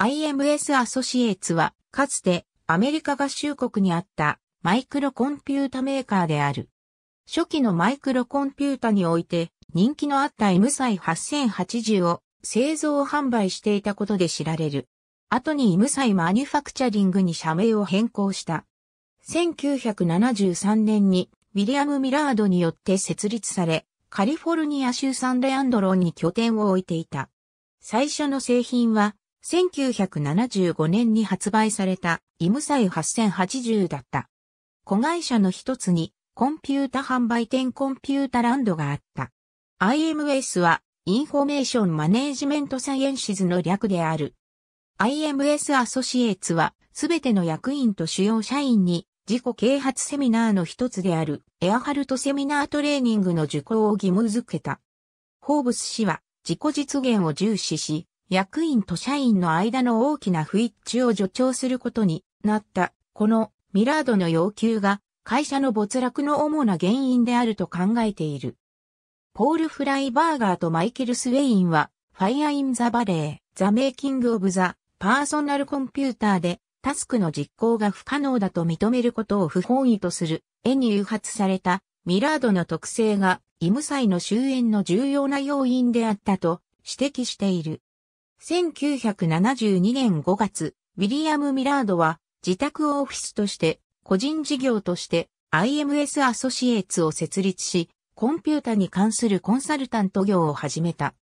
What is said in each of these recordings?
IMS アソシエーツは、かつてアメリカ合衆国にあったマイクロコンピュータメーカーである。初期のマイクロコンピュータにおいて人気のあった M サイ8080を製造販売していたことで知られる。後に M サイマニュファクチャリングに社名を変更した。1973年にウィリアム・ミラードによって設立され、カリフォルニア州サンレアンドロンに拠点を置いていた。最初の製品は1975年に発売されたイムサイ8080だった。子会社の一つにコンピュータ販売店コンピュータランドがあった。IMS はインフォメーションマネージメントサイエンシズの略である。IMS アソシエーツはすべての役員と主要社員に自己啓発セミナーの一つであるエアハルトセミナートレーニングの受講を義務付けた。ホーブス氏は自己実現を重視し、役員と社員の間の大きな不一致を助長することになった、このミラードの要求が会社の没落の主な原因であると考えている。ポール・フライバーガーとマイケル・スウェインは、ファイア・イン・ザ・バレー、ザ・メイキング・オブ・ザ・パーソナル・コンピューターで、タスクの実行が不可能だと認めることを不本意とする、絵に誘発された、ミラードの特性が、イム祭の終焉の重要な要因であったと指摘している。1972年5月、ウィリアム・ミラードは自宅をオフィスとして個人事業として IMS アソシエーツを設立し、コンピュータに関するコンサルタント業を始めた。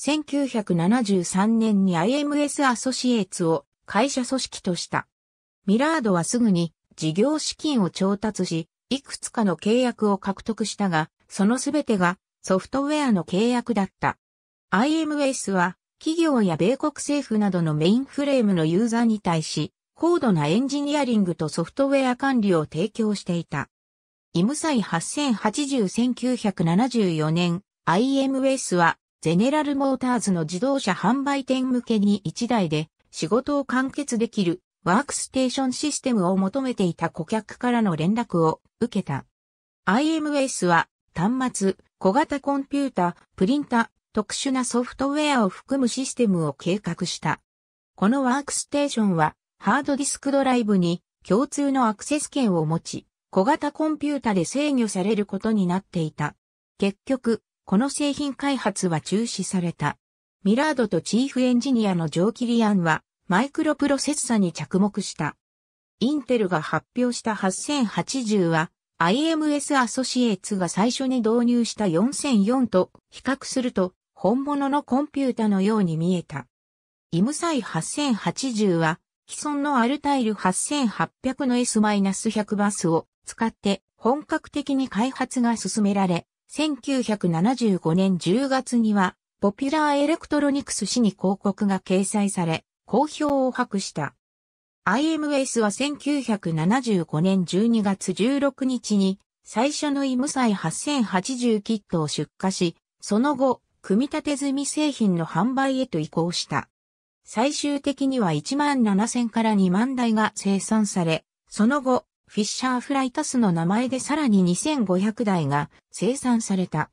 1973年に IMS アソシエーツを会社組織とした。ミラードはすぐに事業資金を調達し、いくつかの契約を獲得したが、そのすべてがソフトウェアの契約だった。IMS は企業や米国政府などのメインフレームのユーザーに対し、高度なエンジニアリングとソフトウェア管理を提供していた。イムサイ8080-1974年、IMS は、ゼネラルモーターズの自動車販売店向けに1台で仕事を完結できるワークステーションシステムを求めていた顧客からの連絡を受けた。IMS は端末、小型コンピュータ、プリンタ、特殊なソフトウェアを含むシステムを計画した。このワークステーションは、ハードディスクドライブに共通のアクセス権を持ち、小型コンピュータで制御されることになっていた。結局、この製品開発は中止された。ミラードとチーフエンジニアのジョー・キリアンは、マイクロプロセッサに着目した。インテルが発表した8080は、IMS アソシエイツが最初に導入した4004と比較すると本物のコンピュータのように見えた。イムサイ8080は、既存のアルタイル8800の S-100 バスを使って本格的に開発が進められ、1975年10月には、ポピュラーエレクトロニクス誌に広告が掲載され、好評を博した。IMS は1975年12月16日に最初のイムサイ8080キットを出荷し、その後、組み立て済み製品の販売へと移行した。最終的には1万7000から2万台が生産され、その後、フィッシャーフライタスの名前でさらに2500台が生産された。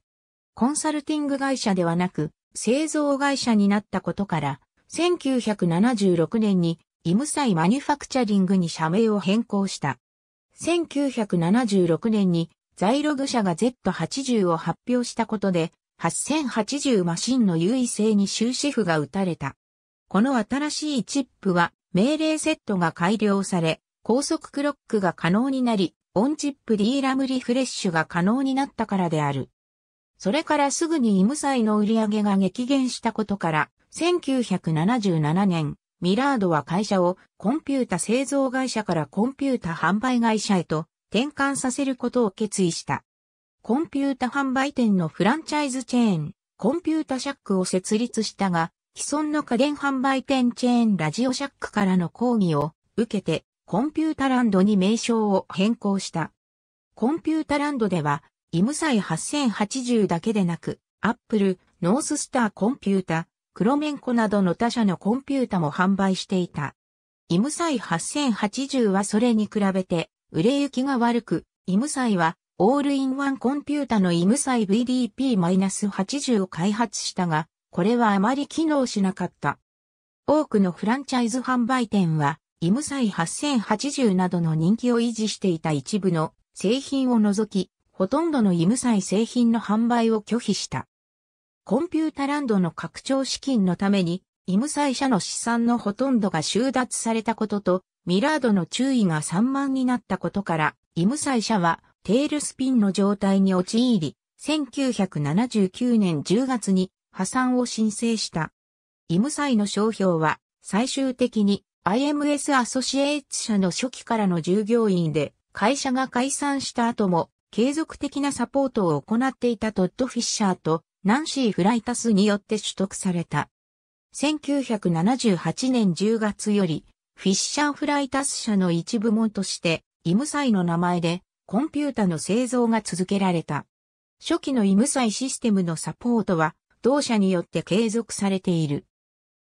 コンサルティング会社ではなく、製造会社になったことから、1976年にイムサイマニュファクチャリングに社名を変更した。1976年にザイログ社が Z80 を発表したことで、8080マシンの優位性に終止符が打たれた。この新しいチップは命令セットが改良され、高速クロックが可能になり、オンチップ D ラムリフレッシュが可能になったからである。それからすぐにイム債の売り上げが激減したことから、1977年、ミラードは会社をコンピュータ製造会社からコンピュータ販売会社へと転換させることを決意した。コンピュータ販売店のフランチャイズチェーン、コンピュータシャックを設立したが、既存の家電販売店チェーンラジオシャックからの抗議を受けて、コンピュータランドに名称を変更した。コンピュータランドでは、イムサイ8080だけでなく、アップル、ノーススターコンピュータ、クロメンコなどの他社のコンピュータも販売していた。イムサイ8080はそれに比べて、売れ行きが悪く、イムサイはオールインワンコンピュータのイムサイ VDP-80 を開発したが、これはあまり機能しなかった。多くのフランチャイズ販売店は、イムサイ8080などの人気を維持していた一部の製品を除き、ほとんどのイムサイ製品の販売を拒否した。コンピュータランドの拡張資金のために、イムサイ社の資産のほとんどが収奪されたことと、ミラードの注意が散漫になったことから、イムサイ社はテールスピンの状態に陥り、1979年10月に破産を申請した。イム債の商標は最終的に IMS アソシエイツ社の初期からの従業員で会社が解散した後も継続的なサポートを行っていたトッド・フィッシャーとナンシー・フライタスによって取得された。1978年10月よりフィッシャー・フライタス社の一部門としてイム債の名前でコンピュータの製造が続けられた。初期のイムサイシステムのサポートは同社によって継続されている。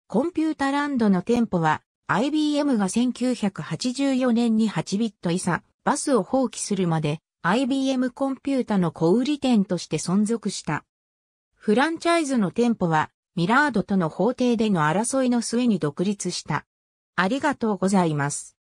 コンピュータランドの店舗は IBM が1984年に8ビット以下バスを放棄するまで IBM コンピュータの小売店として存続した。フランチャイズの店舗はミラードとの法廷での争いの末に独立した。ありがとうございます。